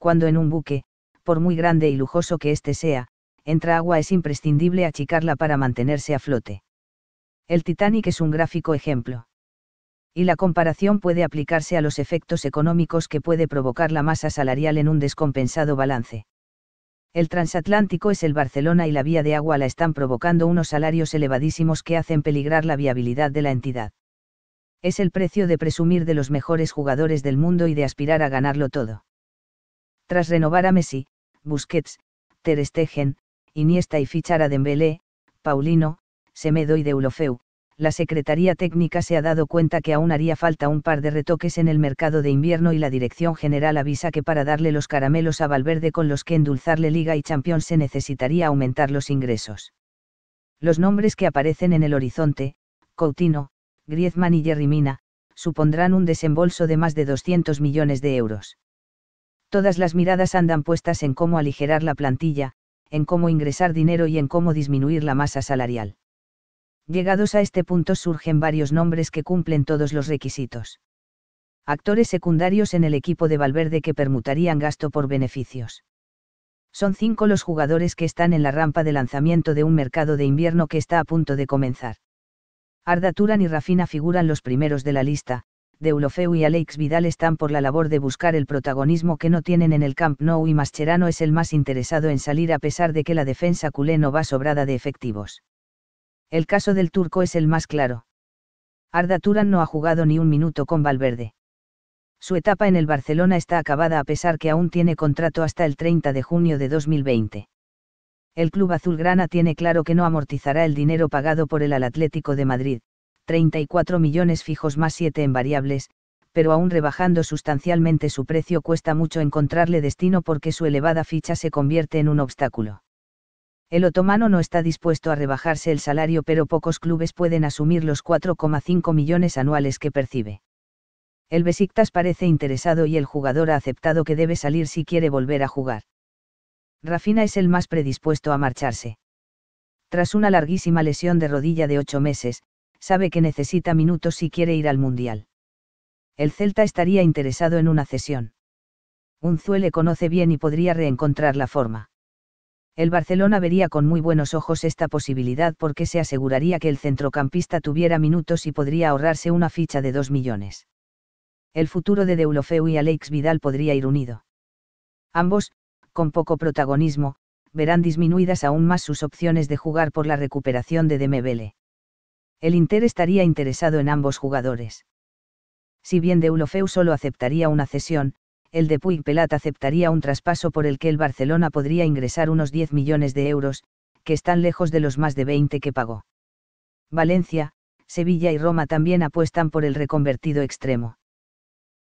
cuando en un buque, por muy grande y lujoso que éste sea, entra agua es imprescindible achicarla para mantenerse a flote. El Titanic es un gráfico ejemplo. Y la comparación puede aplicarse a los efectos económicos que puede provocar la masa salarial en un descompensado balance. El transatlántico es el Barcelona y la vía de agua la están provocando unos salarios elevadísimos que hacen peligrar la viabilidad de la entidad. Es el precio de presumir de los mejores jugadores del mundo y de aspirar a ganarlo todo. Tras renovar a Messi, Busquets, Ter Stegen, Iniesta y fichar a Dembélé, Paulino, Semedo y Deulofeu, la Secretaría Técnica se ha dado cuenta que aún haría falta un par de retoques en el mercado de invierno y la Dirección General avisa que para darle los caramelos a Valverde con los que endulzarle Liga y Champions se necesitaría aumentar los ingresos. Los nombres que aparecen en el horizonte, Coutinho, Griezmann y Jerry supondrán un desembolso de más de 200 millones de euros todas las miradas andan puestas en cómo aligerar la plantilla, en cómo ingresar dinero y en cómo disminuir la masa salarial. Llegados a este punto surgen varios nombres que cumplen todos los requisitos. Actores secundarios en el equipo de Valverde que permutarían gasto por beneficios. Son cinco los jugadores que están en la rampa de lanzamiento de un mercado de invierno que está a punto de comenzar. Arda Turan y Rafina figuran los primeros de la lista, de Ulofeu y Alex Vidal están por la labor de buscar el protagonismo que no tienen en el Camp Nou y Mascherano es el más interesado en salir a pesar de que la defensa culé no va sobrada de efectivos. El caso del turco es el más claro. Arda Turan no ha jugado ni un minuto con Valverde. Su etapa en el Barcelona está acabada a pesar que aún tiene contrato hasta el 30 de junio de 2020. El club azulgrana tiene claro que no amortizará el dinero pagado por el al Atlético de Madrid. 34 millones fijos más 7 en variables, pero aún rebajando sustancialmente su precio cuesta mucho encontrarle destino porque su elevada ficha se convierte en un obstáculo. El otomano no está dispuesto a rebajarse el salario, pero pocos clubes pueden asumir los 4,5 millones anuales que percibe. El Besiktas parece interesado y el jugador ha aceptado que debe salir si quiere volver a jugar. Rafina es el más predispuesto a marcharse. Tras una larguísima lesión de rodilla de ocho meses, sabe que necesita minutos si quiere ir al Mundial. El Celta estaría interesado en una cesión. Unzue le conoce bien y podría reencontrar la forma. El Barcelona vería con muy buenos ojos esta posibilidad porque se aseguraría que el centrocampista tuviera minutos y podría ahorrarse una ficha de 2 millones. El futuro de Deulofeu y Alex Vidal podría ir unido. Ambos, con poco protagonismo, verán disminuidas aún más sus opciones de jugar por la recuperación de Demebele el Inter estaría interesado en ambos jugadores. Si bien de Deulofeu solo aceptaría una cesión, el de Puig Pelat aceptaría un traspaso por el que el Barcelona podría ingresar unos 10 millones de euros, que están lejos de los más de 20 que pagó. Valencia, Sevilla y Roma también apuestan por el reconvertido extremo.